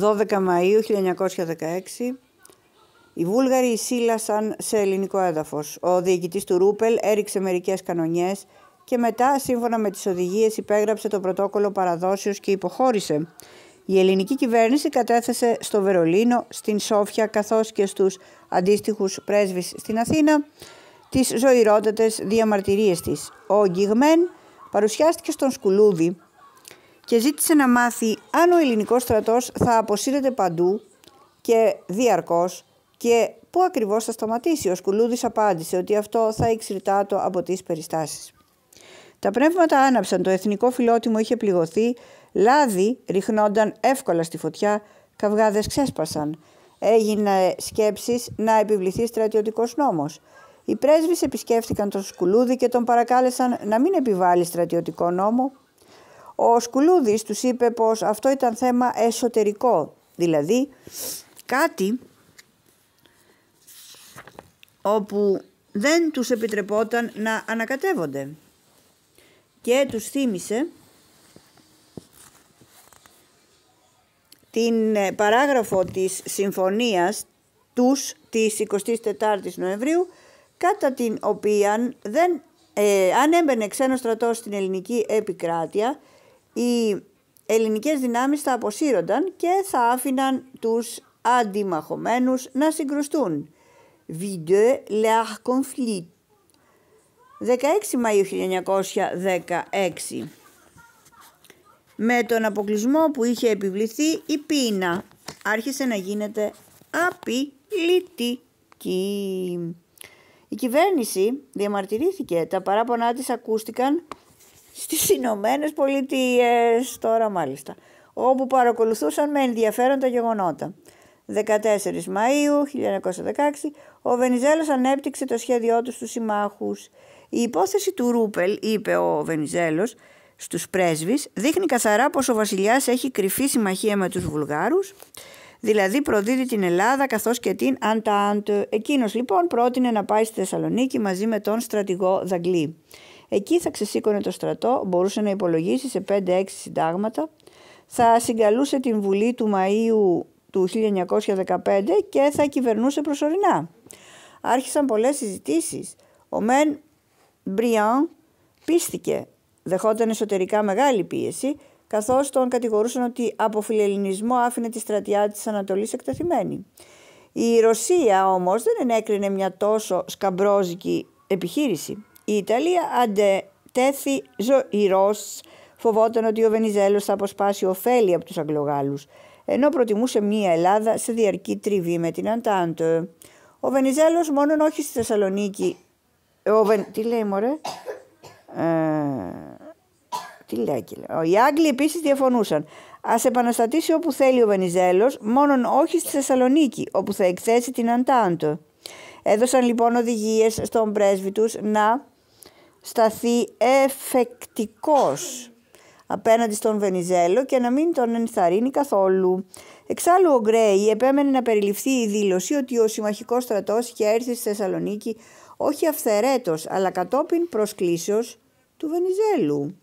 12 Μαΐου 1916, οι Βούλγαροι εισήλασαν σε ελληνικό έδαφος. Ο διοικητής του Ρούπελ έριξε μερικές κανονιές και μετά, σύμφωνα με τις οδηγίες, υπέγραψε το πρωτόκολλο παραδόσεως και υποχώρησε. Η ελληνική κυβέρνηση κατέθεσε στο Βερολίνο, στην Σόφια, καθώς και στους αντίστοιχους πρέσβεις στην Αθήνα, τις ζωηρότατες διαμαρτυρίες της. Ο Γκυγμέν παρουσιάστηκε στον Σκουλούδη, και ζήτησε να μάθει αν ο ελληνικός στρατός θα αποσύρεται παντού και διαρκώς και πού ακριβώς θα σταματήσει. Ο Σκουλούδης απάντησε ότι αυτό θα εξηρτάτω από τις περιστάσεις. Τα πνεύματα άναψαν, το εθνικό φιλότιμο είχε πληγωθεί, λάδι ριχνόνταν εύκολα στη φωτιά, καυγάδες ξέσπασαν. Έγινε σκέψεις να επιβληθεί στρατιωτικός νόμος. Οι πρέσβεις επισκέφτηκαν τον Σκουλούδη και τον παρακάλεσαν να μην επιβάλλει στρατιωτικό νόμο ο Σκουλούδης τους είπε πως αυτό ήταν θέμα εσωτερικό, δηλαδή κάτι όπου δεν τους επιτρεπόταν να ανακατεύονται και τους θύμισε την ε, παράγραφο της συμφωνίας τους της 24ης Νοεμβρίου κατά την οποία δεν, ε, αν έμπαινε ξένο στρατός στην ελληνική επικράτεια οι ελληνικές δυνάμεις θα αποσύρονταν και θα άφηναν τους αντιμαχωμένους να συγκρουστούν. Videux leur 16 Μαΐου 1916 με τον αποκλεισμό που είχε επιβληθεί η πείνα άρχισε να γίνεται απειλητική. Η κυβέρνηση διαμαρτυρήθηκε, τα παράπονά της ακούστηκαν στις Ηνωμένες Πολιτείες, τώρα μάλιστα, όπου παρακολουθούσαν με ενδιαφέρον τα γεγονότα. 14 Μαΐου 1916, ο Βενιζέλος ανέπτυξε το σχέδιό του στους συμμάχους. Η υπόθεση του Ρούπελ, είπε ο Βενιζέλος, στους πρέσβεις, δείχνει καθαρά πως ο βασιλιάς έχει κρυφή συμμαχία με τους Βουλγάρους, δηλαδή προδίδει την Ελλάδα καθώς και την Αντάντ. Εκείνος λοιπόν πρότεινε να πάει στη Θεσσαλονίκη μαζί με τον στρατηγό Δαγκλή. Εκεί θα ξεσήκωνε το στρατό, μπορούσε να υπολογίσει σε 5-6 συντάγματα, θα συγκαλούσε την Βουλή του Μαΐου του 1915 και θα κυβερνούσε προσωρινά. Άρχισαν πολλές συζητήσεις. Ο Μεν Μπριάν πίστηκε, δεχόταν εσωτερικά μεγάλη πίεση, καθώς τον κατηγορούσαν ότι από φιλελληνισμό άφηνε τη στρατιά της Ανατολής εκτεθειμένη. Η Ρωσία όμως δεν ενέκρινε μια τόσο σκαμπρόζικη επιχείρηση. Η Ιταλία αντετέθη ζωηρός, φοβόταν ότι ο Βενιζέλος θα αποσπάσει ωφέλη από τους Αγγλογάλους, ενώ προτιμούσε μία Ελλάδα σε διαρκή τριβή με την Αντάντο. Ο Βενιζέλος μόνον όχι στη Θεσσαλονίκη... Ο Βεν... Τι λέει μωρέ... Ε... Τι λέει, Οι Άγγλοι επίσης διαφωνούσαν. Ας επαναστατήσει όπου θέλει ο Βενιζέλος, μόνο όχι στη Θεσσαλονίκη, όπου θα εκθέσει την Αντάντο. Έδωσαν λοιπόν οδηγίες στον πρέσβη τους να σταθεί εφεκτικός απέναντι στον Βενιζέλο και να μην τον ενθαρρύνει καθόλου. Εξάλλου ο Γκρέι επέμενε να περιληφθεί η δήλωση ότι ο συμμαχικός στρατός είχε έρθει στη Θεσσαλονίκη όχι αυθαιρέτως αλλά κατόπιν προσκλήσεως του Βενιζέλου.